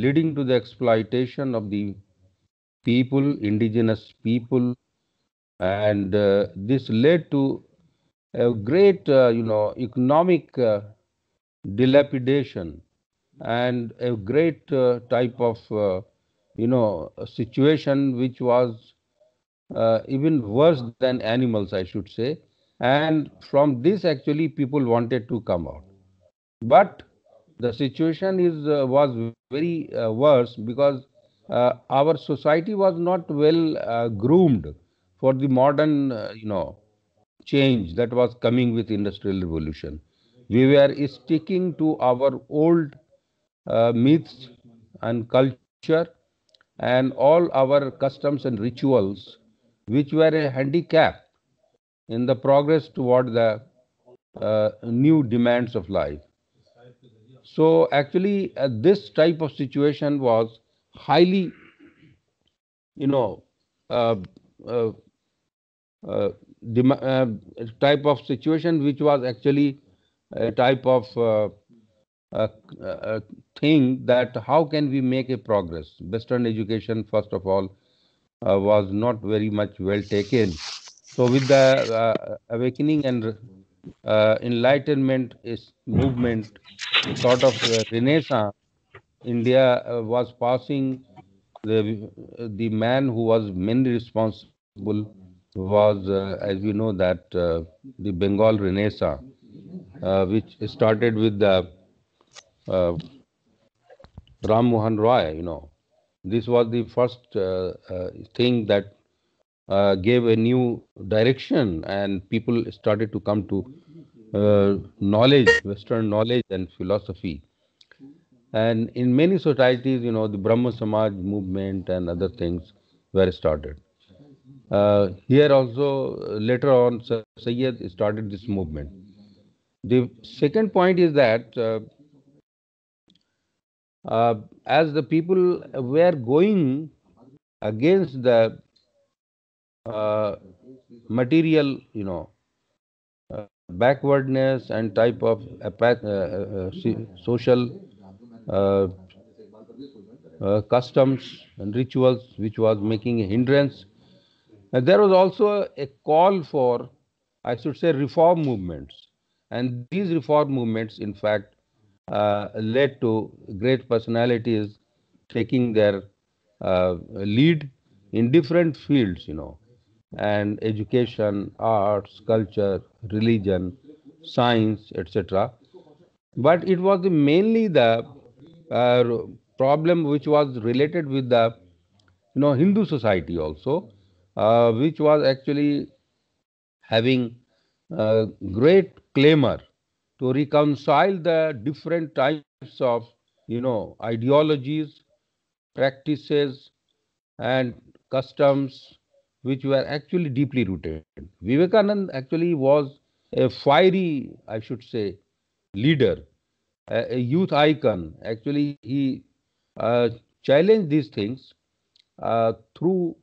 leading to the exploitation of the people, indigenous people, and uh, this led to a great, uh, you know, economic uh, dilapidation and a great uh, type of, uh, you know, situation which was uh, even worse than animals, I should say. And from this, actually, people wanted to come out. But the situation is uh, was very uh, worse because uh, our society was not well uh, groomed for the modern you know change that was coming with industrial revolution we were sticking to our old myths and culture and all our customs and rituals which were a handicap in the progress toward the uh, new demands of life. So actually, uh, this type of situation was highly, you know, uh, uh, uh, uh type of situation which was actually a type of thing that how can we make a progress? Western education, first of all, was not very much well taken. So with the awakening and uh, enlightenment is movement sort of uh, renaissance, India uh, was passing the uh, the man who was mainly responsible was, uh, as we know, that uh, the Bengal Renaissance, uh, which started with the Ram Mohan Roy. You know, this was the first thing that gave a new direction, and people started to come to uh, knowledge, Western knowledge and philosophy. And in many societies, you know, the Brahma Samaj movement and other things were started. Uh, here also, uh, later on, Sayyid started this movement. The second point is that uh, uh as the people were going against the uh, material, you know, backwardness and type of uh, uh, uh, social customs and rituals which was making a hindrance. And there was also a call for, I should say, reform movements. And these reform movements, in fact, uh, led to great personalities taking their uh, lead in different fields, you know and education, arts, culture, religion, science, etc. But it was mainly the uh, problem which was related with the you know Hindu society also, uh, which was actually having a great clamor to reconcile the different types of you know ideologies, practices, and customs which were actually deeply rooted. Vivekananda actually was a fiery, I should say, leader, a, a youth icon. Actually, he uh, challenged these things uh, through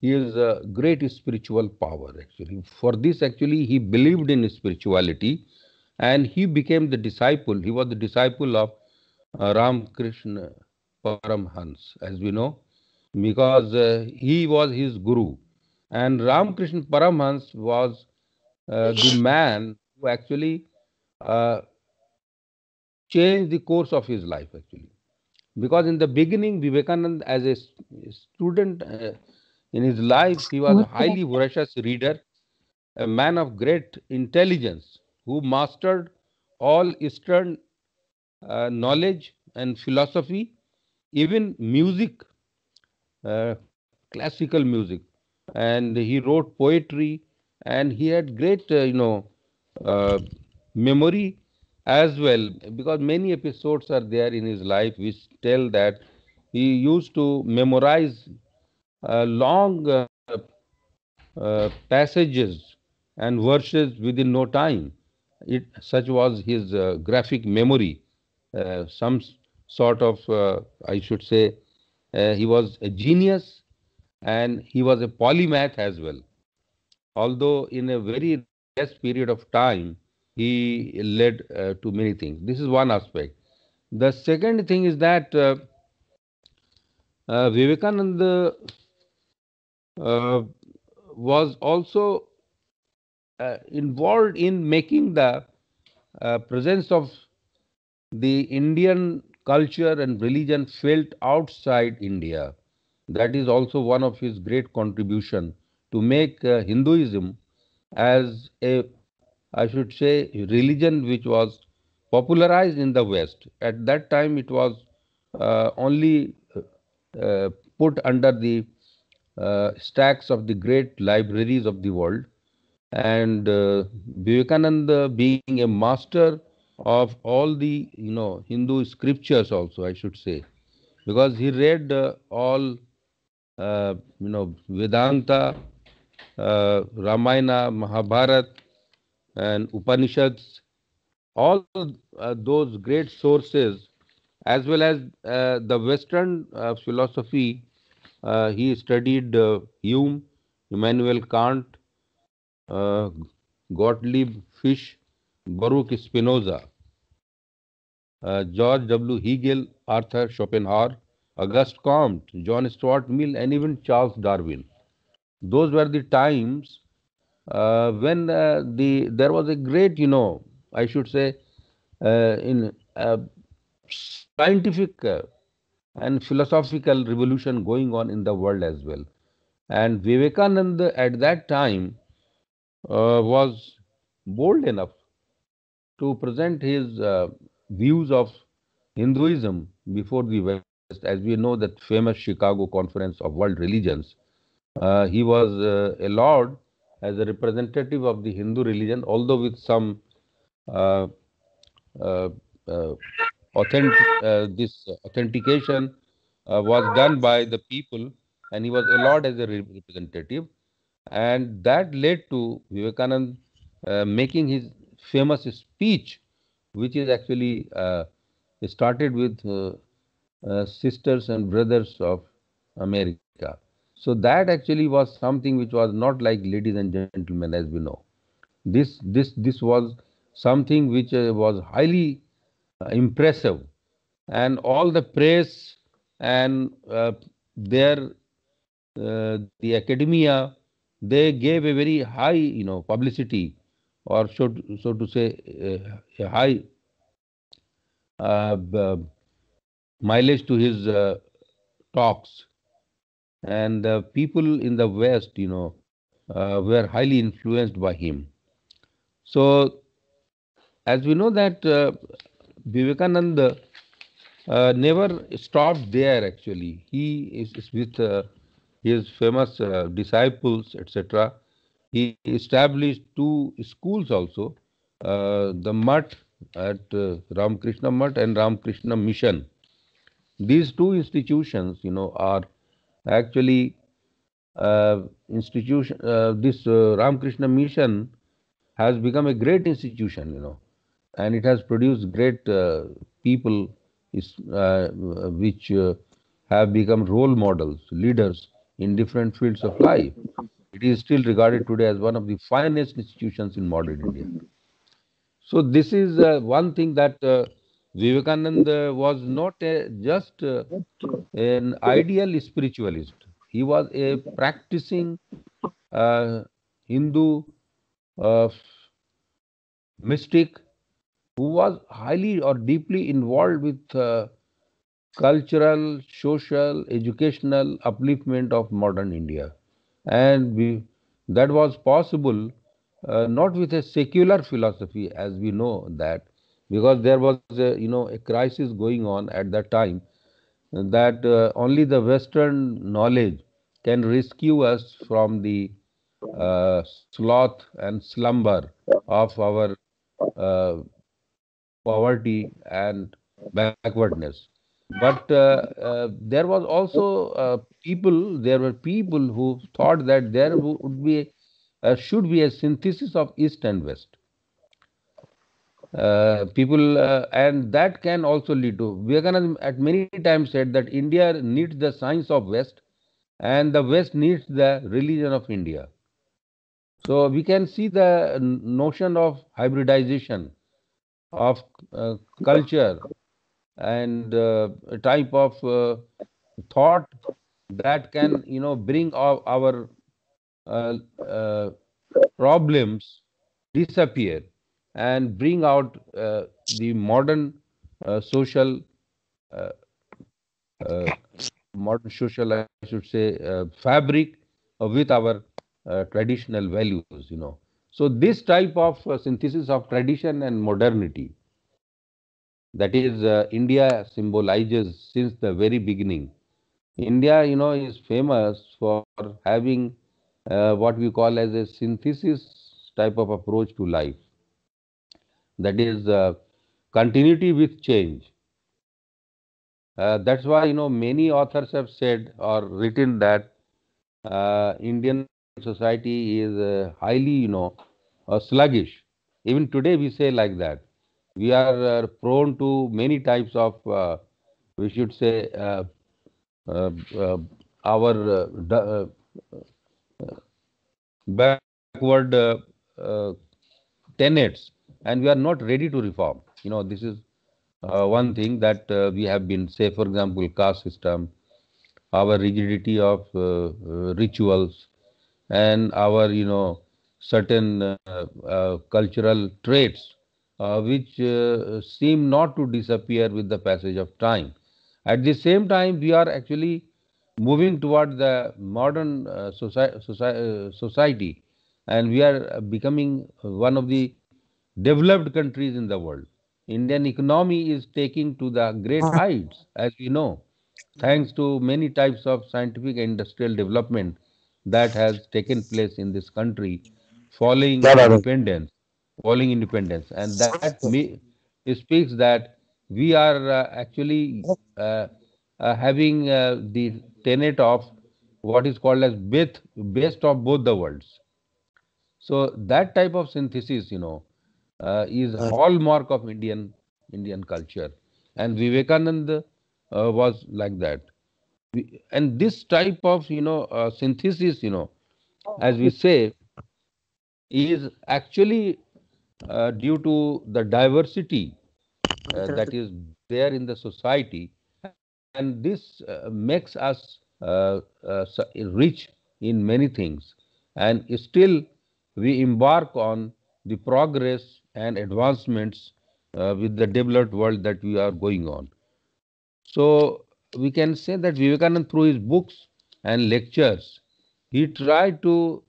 his uh, great spiritual power. Actually, for this, actually, he believed in spirituality, and he became the disciple. He was the disciple of uh, Ramakrishna Paramhans, as we know because uh, he was his guru. And Ramakrishna Paramhans was uh, the man who actually uh, changed the course of his life, actually. Because in the beginning, Vivekananda, as a student uh, in his life, he was a highly voracious reader, a man of great intelligence who mastered all Eastern uh, knowledge and philosophy, even music uh, classical music and he wrote poetry and he had great uh, you know uh, memory as well because many episodes are there in his life which tell that he used to memorize uh, long uh, uh, passages and verses within no time it such was his graphic memory some sort of i should say uh, he was a genius and he was a polymath as well. Although in a very less period of time, he led uh, to many things. This is one aspect. The second thing is that uh, uh, Vivekananda uh, was also uh, involved in making the uh, presence of the Indian culture and religion felt outside India. That is also one of his great contribution to make uh, Hinduism as a, I should say, religion which was popularized in the West. At that time, it was uh, only uh, uh put under the uh, stacks of the great libraries of the world. And uh, Vivekananda, being a master of all the you know Hindu scriptures also I should say because he read uh, all uh, you know Vedanta, uh, Ramayana, Mahabharata, and Upanishads, all uh, those great sources, as well as uh, the Western uh, philosophy. he studied Hume, Immanuel Kant, Gottlieb Fish, Baruch Spinoza. Uh, George W. Hegel, Arthur Schopenhauer, Auguste Comte, John Stuart Mill, and even Charles Darwin. Those were the times uh, when uh, the there was a great, you know, I should say, uh, in uh, scientific and philosophical revolution going on in the world as well. And Vivekananda at that time was bold enough to present his views of Hinduism before the West, as we know that famous Chicago Conference of World Religions, uh, he was uh, allowed as a representative of the Hindu religion, although with some uh, uh, uh authentic, uh, this authentication was done by the people, and he was allowed as a representative, and that led to Vivekananda making his famous speech which is actually uh, started with uh, uh, sisters and brothers of America. So that actually was something which was not like ladies and gentlemen, as we know. This this this was something which uh, was highly uh, impressive, and all the press and uh, their the academia they gave a very high you know publicity or so so to say a, a high uh, uh mileage to his uh, talks and uh, people in the west you know uh, were highly influenced by him so as we know that vivekananda never stopped there actually he is, is with his famous disciples etc he established two schools also, uh, the Mutt at uh, Ramakrishna Mutt and ramkrishna Mission. These two institutions, you know, are actually uh, institution. Uh, this uh, ramkrishna Mission has become a great institution, you know, and it has produced great uh, people is, which have become role models, leaders in different fields of life. It is still regarded today as one of the finest institutions in modern India. So this is uh, one thing that uh, Vivekananda uh, was not a, just uh, an ideal spiritualist. He was a practicing uh, Hindu uh, mystic who was highly or deeply involved with cultural, social, educational upliftment of modern India. And we, that was possible uh, not with a secular philosophy as we know that, because there was a, you know, a crisis going on at that time that uh, only the Western knowledge can rescue us from the uh, sloth and slumber of our uh, poverty and backwardness but uh, uh, there was also uh, people there were people who thought that there would be uh, should be a synthesis of east and west uh, people uh, and that can also lead to Vivekananda at many times said that India needs the science of West and the West needs the religion of India. So we can see the notion of hybridization of culture and uh, type of uh, thought that can you know bring our, our uh, problems disappear and bring out uh, the modern uh, social uh, modern social i should say fabric with our traditional values you know so this type of synthesis of tradition and modernity that is, uh, India symbolizes since the very beginning. India, you know, is famous for having uh, what we call as a synthesis type of approach to life. That is, uh, continuity with change. Uh, that's why, you know, many authors have said or written that uh, Indian society is uh, highly, you know, sluggish. Even today we say like that we are uh, prone to many types of, uh, we should say, uh, our backward tenets, and we are not ready to reform. You know, this is uh, one thing that uh, we have been say for example caste system our rigidity of uh, rituals and our you know certain cultural traits uh, which uh, seem not to disappear with the passage of time. At the same time, we are actually moving toward the modern uh, soci soci society and we are becoming one of the developed countries in the world. Indian economy is taking to the great uh-huh. heights, as we know, thanks to many types of scientific and industrial development that has taken place in this country following independence. Calling independence, and that me speaks that we are uh, actually uh, uh, having uh, the tenet of what is called as best best of both the worlds. So that type of synthesis, you know, uh, is hallmark of Indian Indian culture, and Vivekananda was like that. We, and this type of you know uh, synthesis you know oh. as we say is actually uh, due to the diversity uh, that is there in the society and this uh, makes us uh, uh, rich in many things and still we embark on the progress and advancements with the developed world that we are going on so we can say that vivekananda through his books and lectures he tried to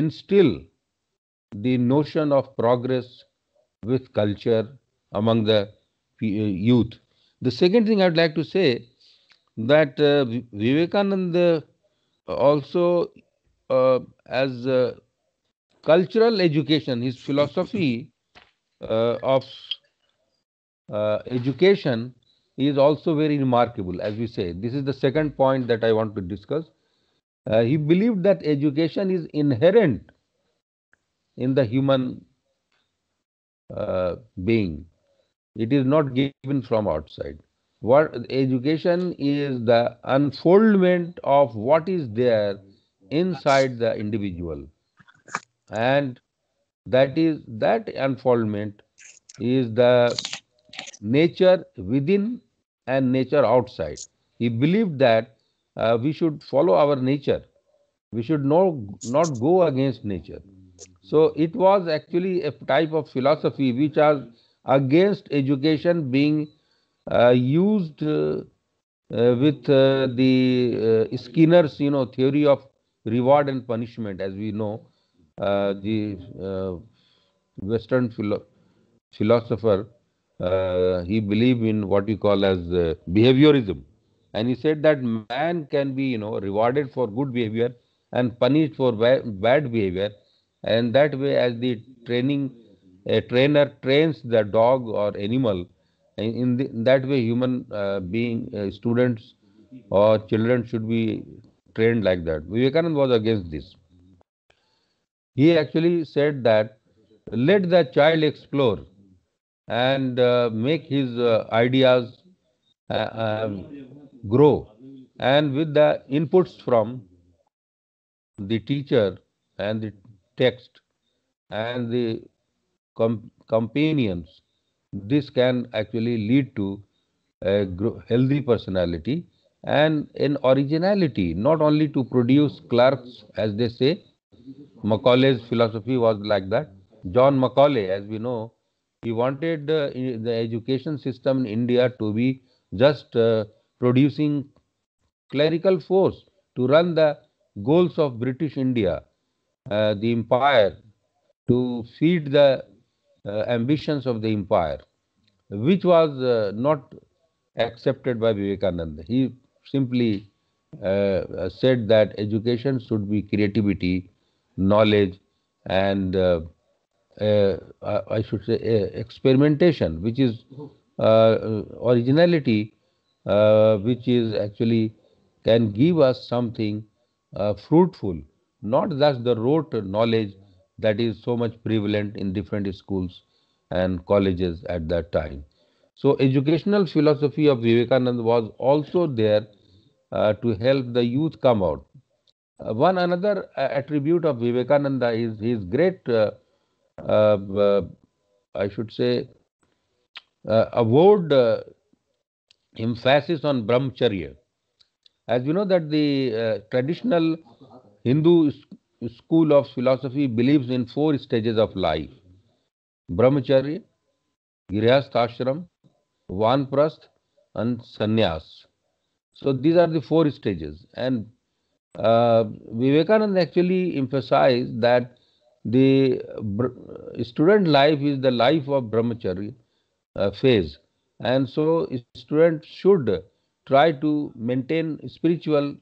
instill the notion of progress with culture among the uh, youth. The second thing I would like to say that uh, Vivekananda uh, also uh, as uh, cultural education, his philosophy uh, of education is also very remarkable, as we say. This is the second point that I want to discuss. Uh, he believed that education is inherent in the human uh, being. It is not given from outside. What education is the unfoldment of what is there inside the individual, and that is that unfoldment is the nature within and nature outside. He believed that uh, we should follow our nature. We should no, not go against nature. So it was actually a type of philosophy which was against education being uh, used uh, uh with uh, the uh, Skinner's, you know, theory of reward and punishment, as we know, the Western philo philosopher he believed in what you call as behaviorism and he said that man can be you know rewarded for good behavior and punished for ba- bad behavior and that way as the training a trainer trains the dog or animal in, the, in that way human uh, being uh, students or children should be trained like that vivekanand was against this he actually said that let the child explore and uh, make his uh, ideas uh, um, grow and with the inputs from the teacher and the text and the com- companions this can actually lead to a healthy personality and an originality not only to produce clerks as they say macaulay's philosophy was like that john macaulay as we know he wanted uh, the education system in india to be just uh, producing clerical force to run the goals of British India, uh, the empire, to feed the uh, ambitions of the empire, which was uh, not accepted by Vivekananda. He simply uh, said that education should be creativity, knowledge, and uh, uh, I should say experimentation, which is originality uh, which is actually can give us something uh, fruitful, not just the rote knowledge that is so much prevalent in different schools and colleges at that time. So, educational philosophy of Vivekananda was also there uh, to help the youth come out. Uh, one another uh, attribute of Vivekananda is his great, uh, uh, I should say, award emphasis on brahmacharya as we know that the uh, traditional hindu school of philosophy believes in four stages of life brahmacharya grihasthashram vanprast, and sannyas so these are the four stages and uh, vivekananda actually emphasized that the student life is the life of brahmacharya uh, phase and so students should try to maintain spiritual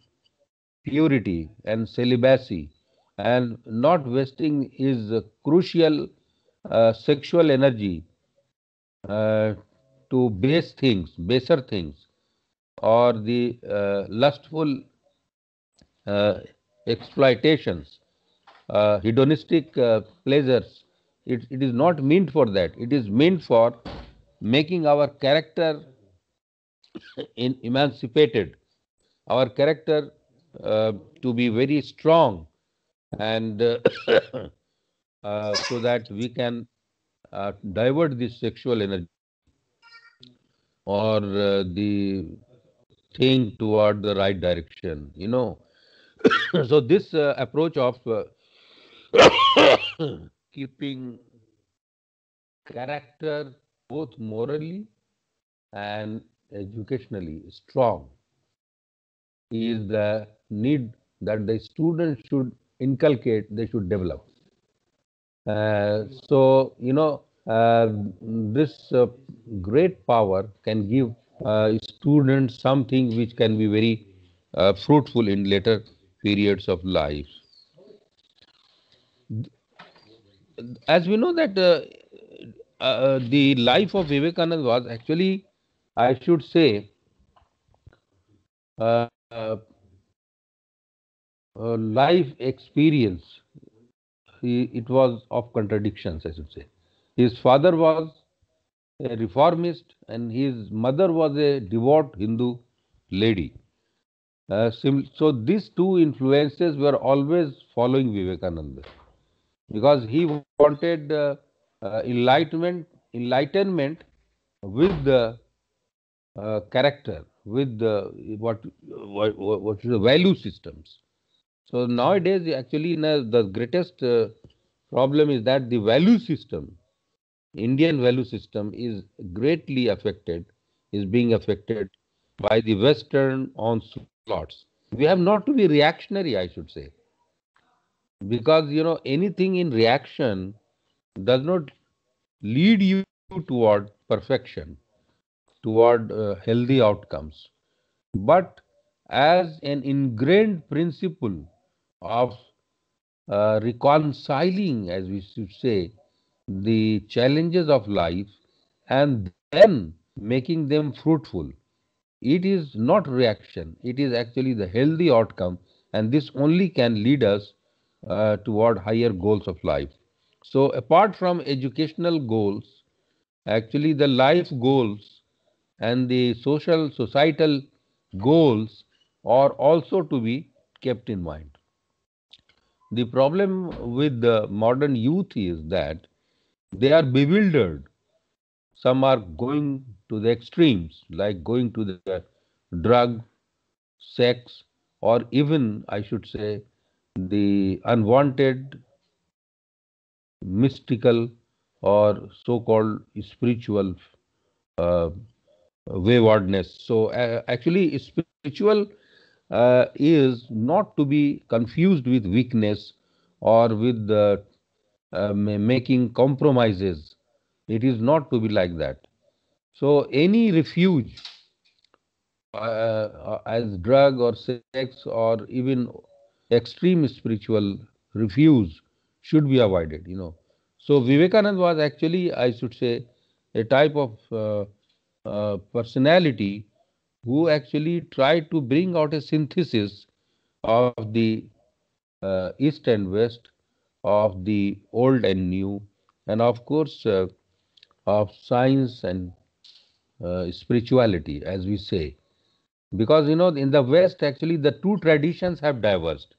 purity and celibacy and not wasting his crucial uh, sexual energy uh, to base things, baser things, or the uh, lustful uh, exploitations, uh, hedonistic uh, pleasures. It, it is not meant for that. It is meant for making our character in emancipated, our character uh, to be very strong, and uh, uh so that we can uh, divert this sexual energy or uh, the thing toward the right direction. You know, so this approach of keeping character both morally and educationally strong is the need that the students should inculcate, they should develop. Uh, so, you know, uh, this uh, great power can give uh, students something which can be very uh, fruitful in later periods of life. As we know that uh, uh, uh, the life of Vivekananda was actually, I should say, uh, uh, life experience. He, it was of contradictions, I should say. His father was a reformist, and his mother was a devout Hindu lady. Uh, sim- so these two influences were always following Vivekananda because he wanted uh, enlightenment enlightenment with the uh, character with the what, what what is the value systems so nowadays actually uh, the greatest uh, problem is that the value system indian value system is greatly affected is being affected by the western onslaughts we have not to be reactionary i should say because you know anything in reaction does not lead you toward perfection, toward uh, healthy outcomes, but as an ingrained principle of uh, reconciling, as we should say, the challenges of life and then making them fruitful. It is not reaction, it is actually the healthy outcome, and this only can lead us uh, toward higher goals of life. So apart from educational goals, actually the life goals and the social societal goals are also to be kept in mind. The problem with the modern youth is that they are bewildered. Some are going to the extremes, like going to the drug, sex, or even, I should say, the unwanted mystical or so called spiritual uh, waywardness. So, uh, actually, spiritual uh, is not to be confused with weakness or with uh, uh, making compromises. It is not to be like that. So, any refuge, uh, as drug or sex or even extreme spiritual refuse should be avoided you know so Vivekananda was actually i should say a type of uh, uh, personality who actually tried to bring out a synthesis of the uh, east and west of the old and new and of course uh, of science and uh, spirituality as we say because you know in the west actually the two traditions have diverged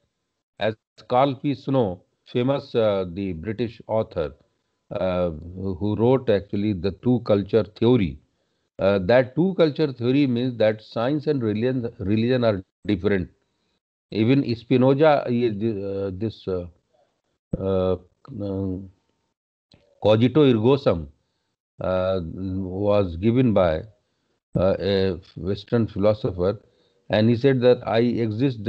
as carl p snow famous uh, the British author uh, who wrote actually the two culture theory. Uh, that two culture theory means that science and religion religion are different. Even Spinoza, uh, uh, this uh, cogito ergo sum was given by a Western philosopher, and he said that I exist,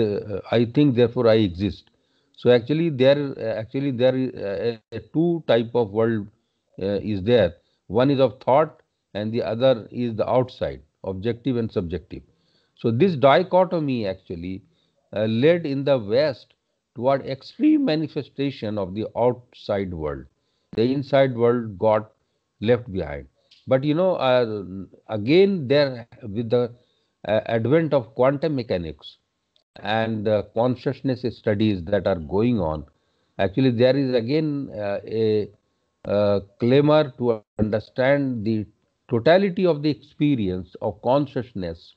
I think, therefore I exist so actually there actually there uh, two type of world uh, is there. One is of thought and the other is the outside, objective and subjective. So this dichotomy actually uh, led in the West toward extreme manifestation of the outside world. The inside world got left behind. But you know, uh, again there with the uh, advent of quantum mechanics, and the uh, consciousness studies that are going on, actually there is again uh, a clamor to understand the totality of the experience of consciousness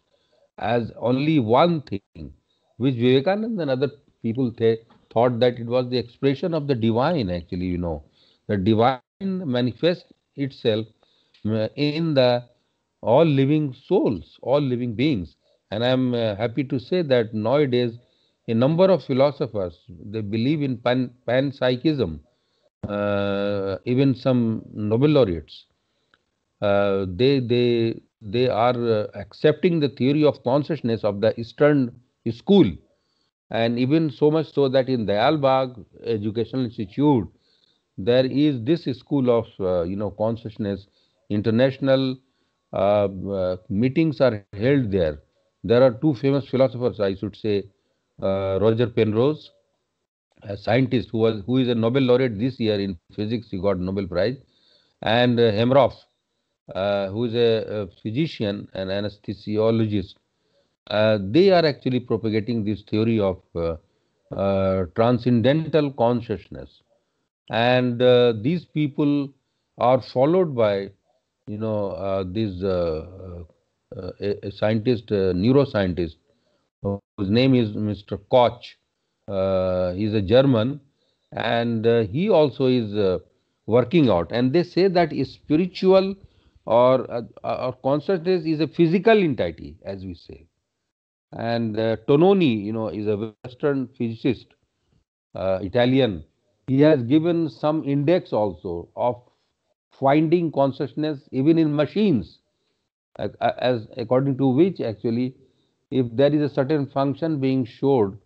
as only one thing, which Vivekananda and other people th- thought that it was the expression of the divine, actually, you know. The divine manifests itself uh, in the all living souls, all living beings. And I'm uh, happy to say that nowadays, a number of philosophers they believe in pan panpsychism. Uh, even some Nobel laureates, uh, they they they are uh, accepting the theory of consciousness of the Eastern school, and even so much so that in Dayal Bagh Educational Institute, there is this school of uh, you know consciousness. International uh, uh, meetings are held there there are two famous philosophers, I should say, uh, Roger Penrose, a scientist who was who is a Nobel laureate this year in physics. He got Nobel Prize, and uh, Hemroff, uh, who is a, a, physician and anesthesiologist. Uh, they are actually propagating this theory of uh, uh, transcendental consciousness, and these people are followed by, you know, these uh, a, scientist, a neuroscientist, whose name is Mr. Koch. Uh, he's a German, and uh, he also is working out. And they say that spiritual or, or consciousness is a physical entity, as we say. And Tononi, you know, is a Western physicist, Italian, he has given some index also of finding consciousness even in machines as according to which actually if there is a certain function being showed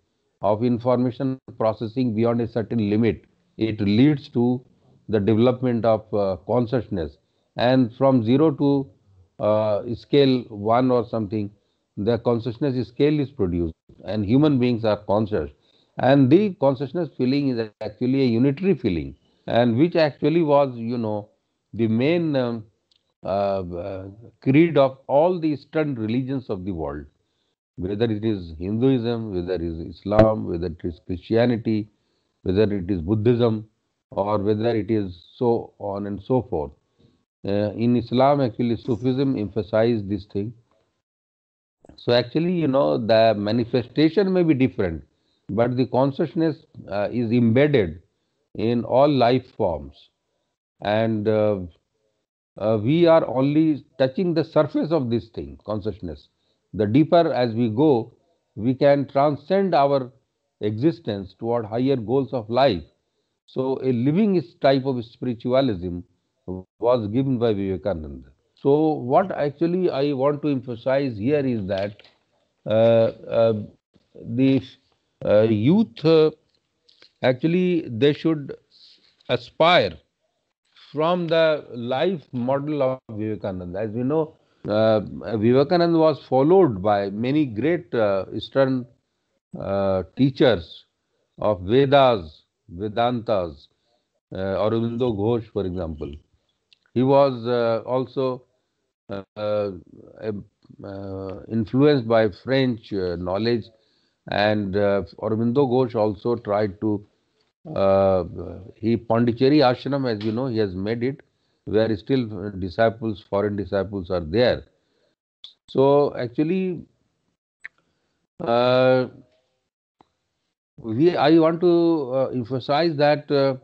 of information processing beyond a certain limit it leads to the development of uh, consciousness and from 0 to uh, scale 1 or something the consciousness scale is produced and human beings are conscious and the consciousness feeling is actually a unitary feeling and which actually was you know the main um, uh, uh, creed of all the Eastern religions of the world, whether it is Hinduism, whether it is Islam, whether it is Christianity, whether it is Buddhism, or whether it is so on and so forth. Uh, in Islam, actually, Sufism emphasized this thing. So, actually, you know, the manifestation may be different, but the consciousness uh, is embedded in all life forms. And uh, uh, we are only touching the surface of this thing, consciousness. The deeper as we go, we can transcend our existence toward higher goals of life. So, a living type of spiritualism was given by Vivekananda. So, what actually I want to emphasize here is that uh, uh, the uh, youth uh, actually they should aspire from the life model of Vivekananda. As we know, uh, Vivekananda was followed by many great uh, Eastern uh, teachers of Vedas, Vedantas, uh, Aurobindo Ghosh, for example. He was uh, also uh, uh, influenced by French knowledge, and Aurobindo Ghosh also tried to uh, he Pondicherry ashram, as you know, he has made it where still disciples, foreign disciples are there. So actually, uh, we I want to uh, emphasize that uh,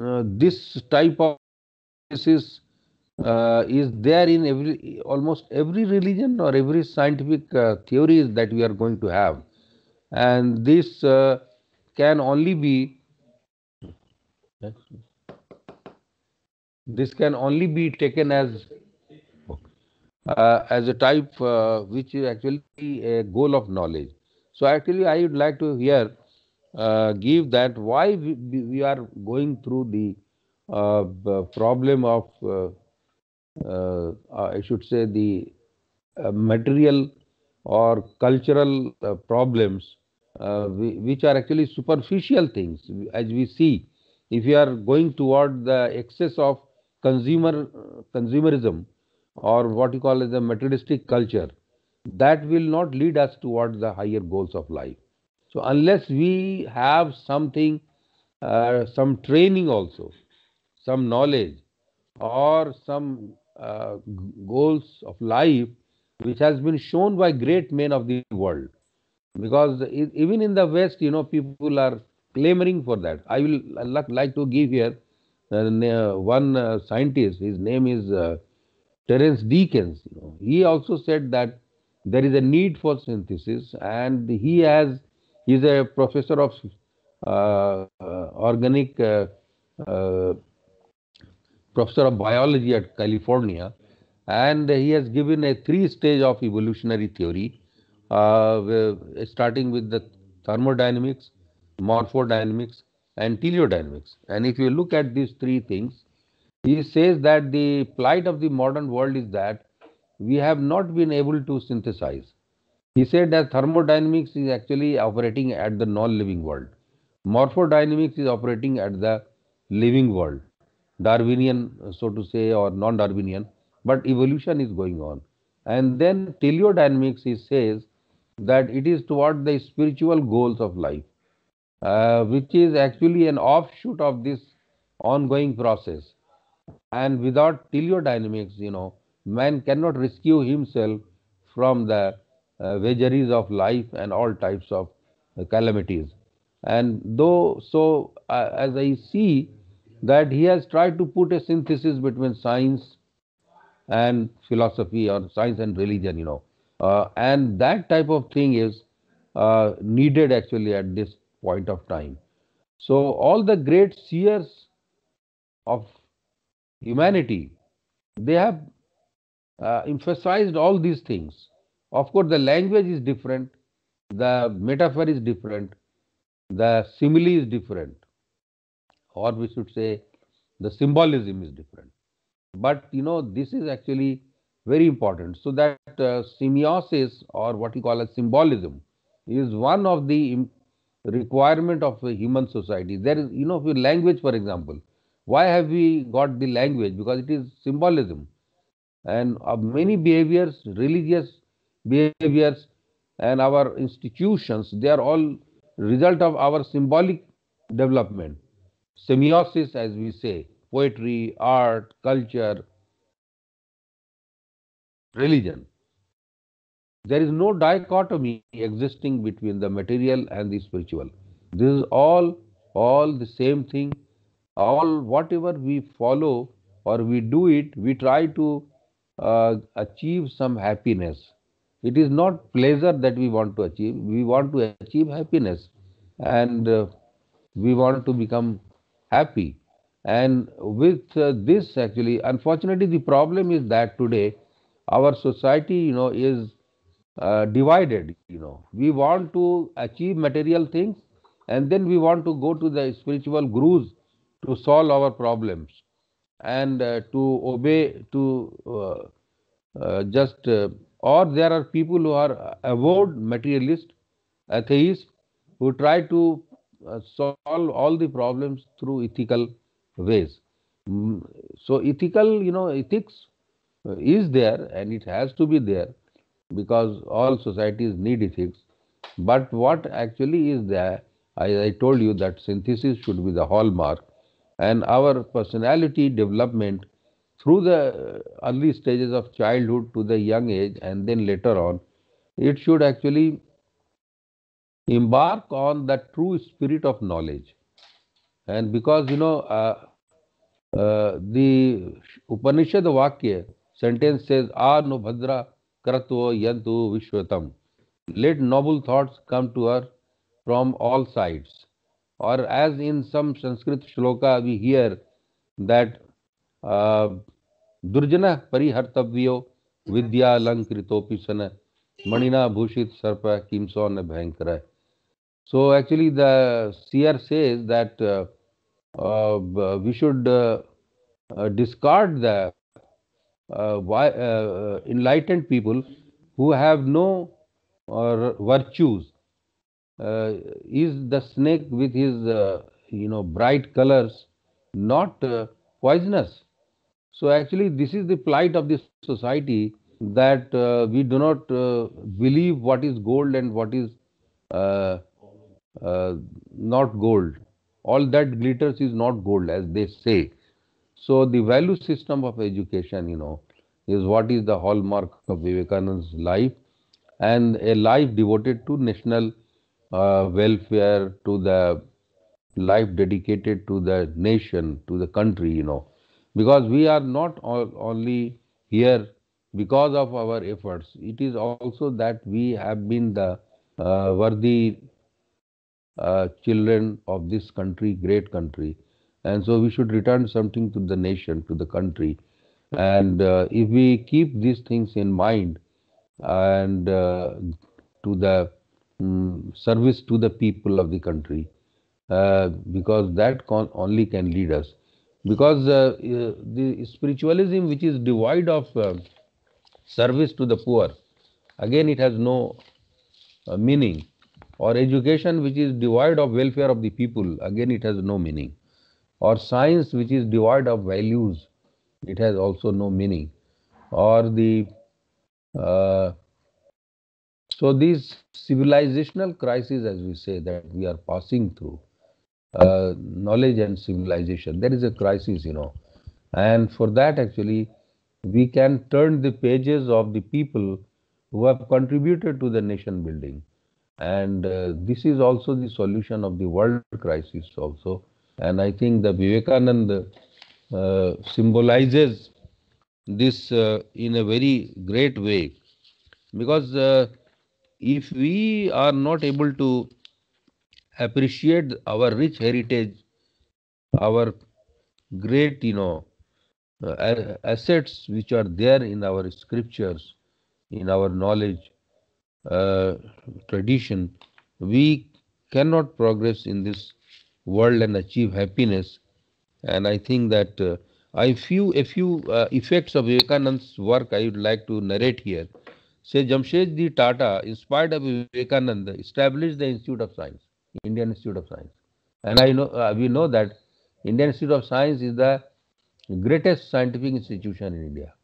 uh, this type of is is there in every almost every religion or every scientific theories that we are going to have, and this can only be this can only be taken as uh, as a type uh, which is actually a goal of knowledge. So actually, I would like to here uh, give that why we, we are going through the uh, problem of uh, uh, I should say the material or cultural problems uh, which are actually superficial things as we see if you are going toward the excess of consumer consumerism or what you call as the materialistic culture that will not lead us toward the higher goals of life so unless we have something uh, some training also some knowledge or some uh, goals of life which has been shown by great men of the world because even in the west you know people are clamoring for that i will like to give here uh, one uh, scientist his name is uh, terence deakins you know, he also said that there is a need for synthesis and he has is a professor of uh, uh, organic uh, professor of biology at california and he has given a three stage of evolutionary theory uh, starting with the thermodynamics, morphodynamics, and teleodynamics. And if you look at these three things, he says that the plight of the modern world is that we have not been able to synthesize. He said that thermodynamics is actually operating at the non living world, morphodynamics is operating at the living world, Darwinian, so to say, or non Darwinian, but evolution is going on. And then teleodynamics, he says, that it is toward the spiritual goals of life, uh, which is actually an offshoot of this ongoing process. And without teleodynamics, you know, man cannot rescue himself from the uh, vagaries of life and all types of uh, calamities. And though so, uh, as I see that he has tried to put a synthesis between science and philosophy or science and religion, you know, uh, and that type of thing is uh, needed actually at this point of time. So all the great seers of humanity, they have uh, emphasized all these things. Of course, the language is different, the metaphor is different, the simile is different, or we should say the symbolism is different. But you know, this is actually very important. So that uh, semiosis or what you call as symbolism is one of the requirement of a human society. There is, you know, for language, for example, why have we got the language? Because it is symbolism. And of uh, many behaviors, religious behaviors, and our institutions, they are all result of our symbolic development. Semiosis, as we say, poetry, art, culture, religion. There is no dichotomy existing between the material and the spiritual. This is all, all the same thing. All whatever we follow or we do it, we try to uh, achieve some happiness. It is not pleasure that we want to achieve. We want to achieve happiness, and uh, we want to become happy. And with uh, this, actually, unfortunately, the problem is that today our society you know is uh, divided you know we want to achieve material things and then we want to go to the spiritual gurus to solve our problems and uh, to obey to uh, uh just uh, or there are people who are avowed materialist atheists who try to uh, solve all the problems through ethical ways mm, so ethical you know ethics uh, is there and it has to be there because all societies need ethics. But what actually is there, I, I told you that synthesis should be the hallmark and our personality development through the early stages of childhood to the young age and then later on, it should actually embark on the true spirit of knowledge. And because you know, uh, uh, the Upanishad Vakya sentence says आ नो भद्र करत्व यंतु विश्वतम let noble thoughts come to uh from all sides or as in some Sanskrit shloka we hear that दुर्जन परिहर्तव्यो विद्यालंकृतोपि सन मणिना भूषित सर्प किमसो न भयंकर so actually the seer says that we should discard the Uh, why, uh, uh, enlightened people who have no virtues is the snake with his you know bright colors not poisonous so actually this is the plight of this society that uh, we do not uh, believe what is gold and what is uh, not gold. All that glitters is not gold, as they say. So the value system of education, you know, is what is the hallmark of Vivekananda's life and a life devoted to national uh, welfare, to the life dedicated to the nation, to the country, you know, because we are not all, only here because of our efforts. It is also that we have been the uh, worthy uh, children of this country, great country. And so we should return something to the nation, to the country. And uh, if we keep these things in mind and uh, to the um, service to the people of the country, uh, because that con- only can lead us. Because uh, uh, the spiritualism, which is devoid of uh, service to the poor, again it has no meaning. Or education, which is devoid of welfare of the people, again it has no meaning or science which is devoid of values it has also no meaning or the uh, so these civilizational crises as we say that we are passing through uh, knowledge and civilization there is a crisis you know and for that actually we can turn the pages of the people who have contributed to the nation building and uh, this is also the solution of the world crisis also and I think the Vivekananda uh, symbolizes this uh, in a very great way because uh, if we are not able to appreciate our rich heritage our great you know uh, assets which are there in our scriptures in our knowledge uh, tradition we cannot progress in this world and achieve happiness. And I think that uh, I few a few uh, effects of Vivekananda's work I would like to narrate here. Say Jamshedji Tata, inspired by Vivekananda, established the Institute of Science, Indian Institute of Science. And I know uh, we know that Indian Institute of Science is the greatest scientific institution in India.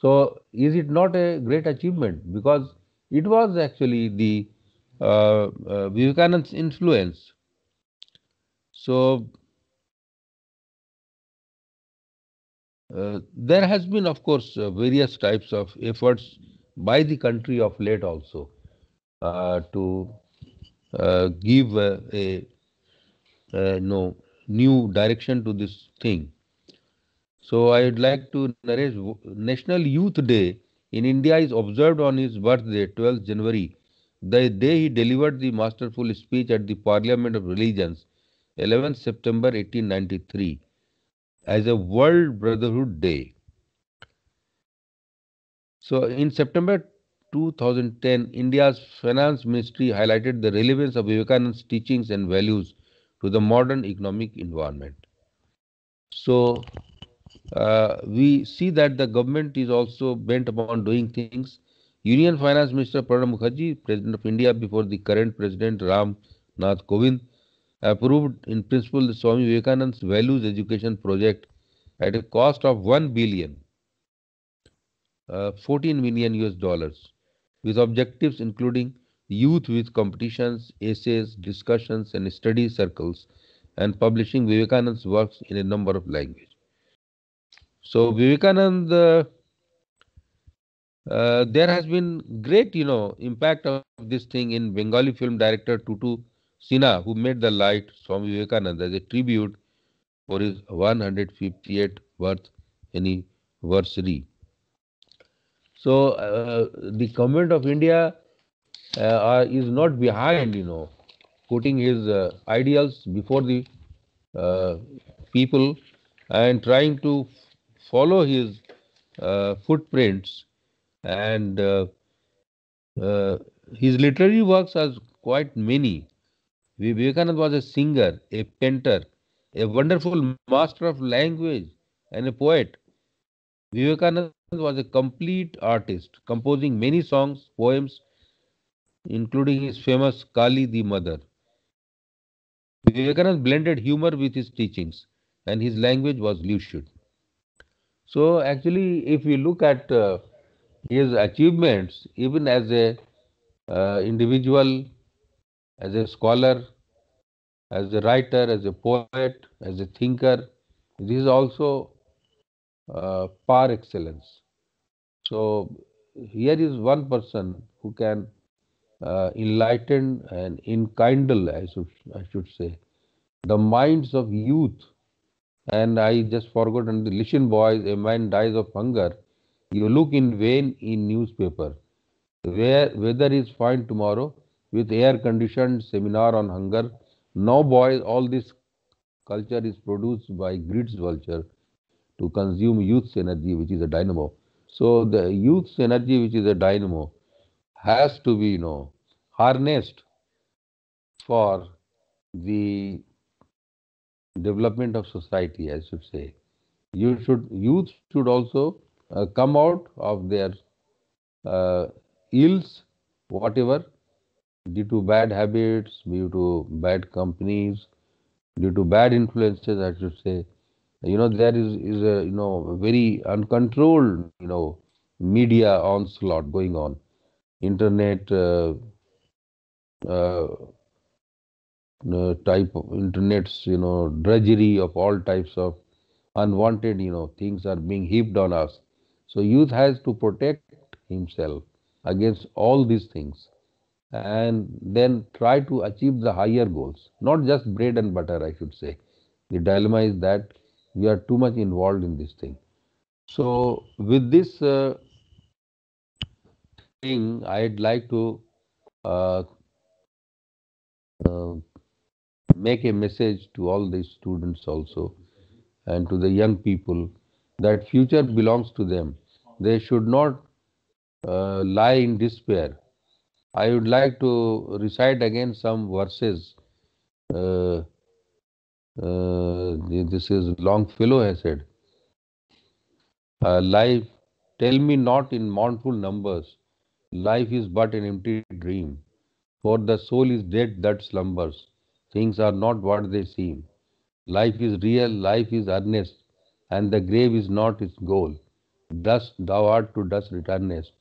So is it not a great achievement? Because it was actually the uh, uh, Vivekananda's influence so uh, there has been, of course, uh, various types of efforts by the country of late also uh, to uh, give uh, a, uh, no new direction to this thing. So I would like to narrate National Youth Day in India is observed on his birthday, 12th January, the day he delivered the masterful speech at the Parliament of Religions Eleventh September 1893 as a World Brotherhood Day. So in September 2010, India's finance ministry highlighted the relevance of Vivekananda's teachings and values to the modern economic environment. So uh, we see that the government is also bent upon doing things. Union Finance Minister Pranab Mukherjee, President of India before the current President Ram Nath Kovind, approved in principle the Swami Vivekanand's values education project at a cost of 1 billion, uh, 14 million US dollars, with objectives including youth with competitions, essays, discussions, and study circles, and publishing Vivekanand's works in a number of languages. So, Vivekanand, uh, uh, there has been great, you know, impact of this thing in Bengali film director Tutu Sina, who made the light Swami Vivekananda as a tribute for his 158th birth anniversary. So uh, the government of India uh, is not behind, you know, putting his uh, ideals before the uh, people and trying to follow his uh, footprints and uh, his literary works are quite many Vivekananda was a singer, a painter, a wonderful master of language, and a poet. Vivekananda was a complete artist, composing many songs, poems, including his famous Kali the Mother. Vivekananda blended humor with his teachings, and his language was lucid. So, actually, if we look at uh, his achievements, even as a uh, individual as a scholar, as a writer, as a poet, as a thinker. This is also uh, par excellence. So here is one person who can uh, enlighten and enkindle, I should I should say, the minds of youth. And I just forgot and the Lishan boys, a man dies of hunger. You look in vain in newspaper. Where weather is fine tomorrow, with air conditioned seminar on hunger. Now, boys, all this culture is produced by greed's vulture to consume youth's energy, which is a dynamo. So, the youth's energy, which is a dynamo, has to be, you know, harnessed for the development of society, I should say. You should, youth should also uh, come out of their uh, ills, whatever, due to bad habits, due to bad companies, due to bad influences, I should say. You know, there is, is a, you know, very uncontrolled, you know, media onslaught going on. Internet uh, uh, uh type of internet's, you know, drudgery of all types of unwanted, you know, things are being heaped on us. So youth has to protect himself against all these things and then try to achieve the higher goals, not just bread and butter, I should say. The dilemma is that we are too much involved in this thing. So, with this uh, thing, I'd like to uh, uh, make a message to all the students also and to the young people that future belongs to them. They should not uh, lie in despair I would like to recite again some verses. Uh, uh, this is Longfellow has said, uh, Life, tell me not in mournful numbers, life is but an empty dream. For the soul is dead that slumbers, things are not what they seem. Life is real, life is earnest, and the grave is not its goal. Dust thou art to dust returnest,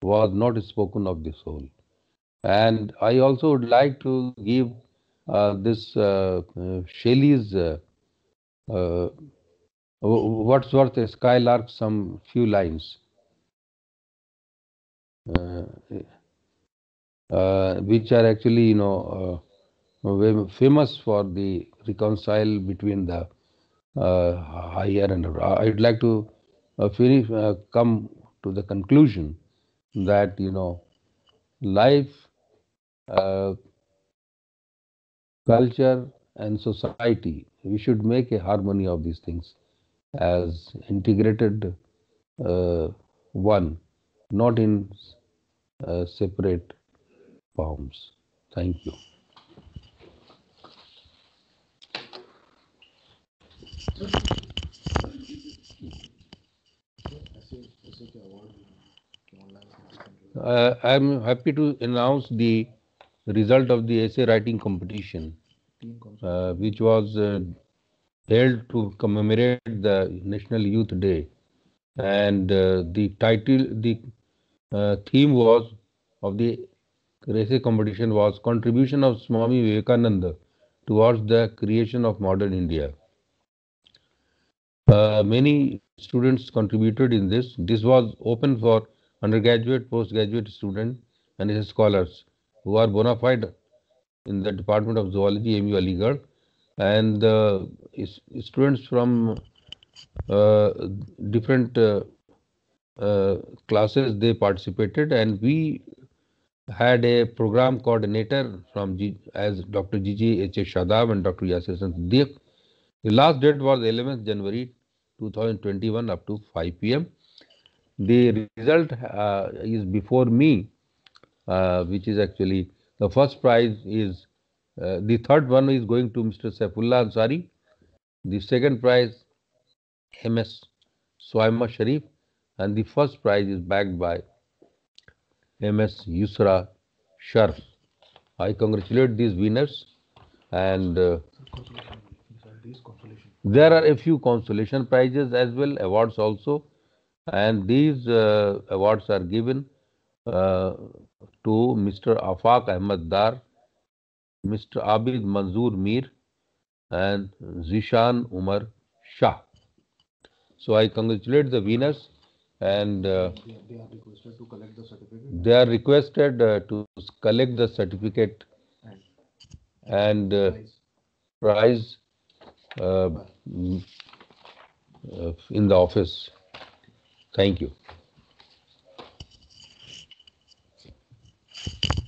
was not spoken of the soul. And I also would like to give uh, this uh, Shelley's uh, uh Wordsworth Skylark some few lines. Uh, uh, which are actually, you know, famous for the reconcile between the higher and I'd like to finish, come to the conclusion that, you know, life uh, culture and society. We should make a harmony of these things as integrated uh, one, not in uh, separate forms. Thank you. Uh, I'm happy to announce the result of the essay writing competition, uh, which was uh, held to commemorate the National Youth Day. And uh, the title, the uh, theme was of the essay competition was contribution of Swami Vivekananda towards the creation of modern India. Uh, many students contributed in this. This was open for undergraduate, postgraduate students, and scholars who are bona fide in the Department of Zoology, AMU Aligarh, and uh, is, students from uh, different uh, uh, classes they participated, and we had a program coordinator from G- as Dr. Gigi H. Shadab and Dr. Yasir Sandeep. The last date was 11th January 2021 up to 5 p.m. The result uh, is before me uh, which is actually the first prize is uh, the third one is going to Mr. Saifullah Ansari. The second prize, MS Swaima Sharif, and the first prize is backed by MS Yusra Sharf. I congratulate these winners and uh, there are a few consolation prizes as well, awards also, and these uh, awards are given uh, to Mr. Afaq Ahmad Dar, Mr. Abid Manzoor Mir, and Zishan Umar Shah. So I congratulate the winners and uh, they, are requested to collect the certificate. They are requested uh, to collect the certificate and, and uh, prize uh, mm, uh, in the office. Thank you. Thank you.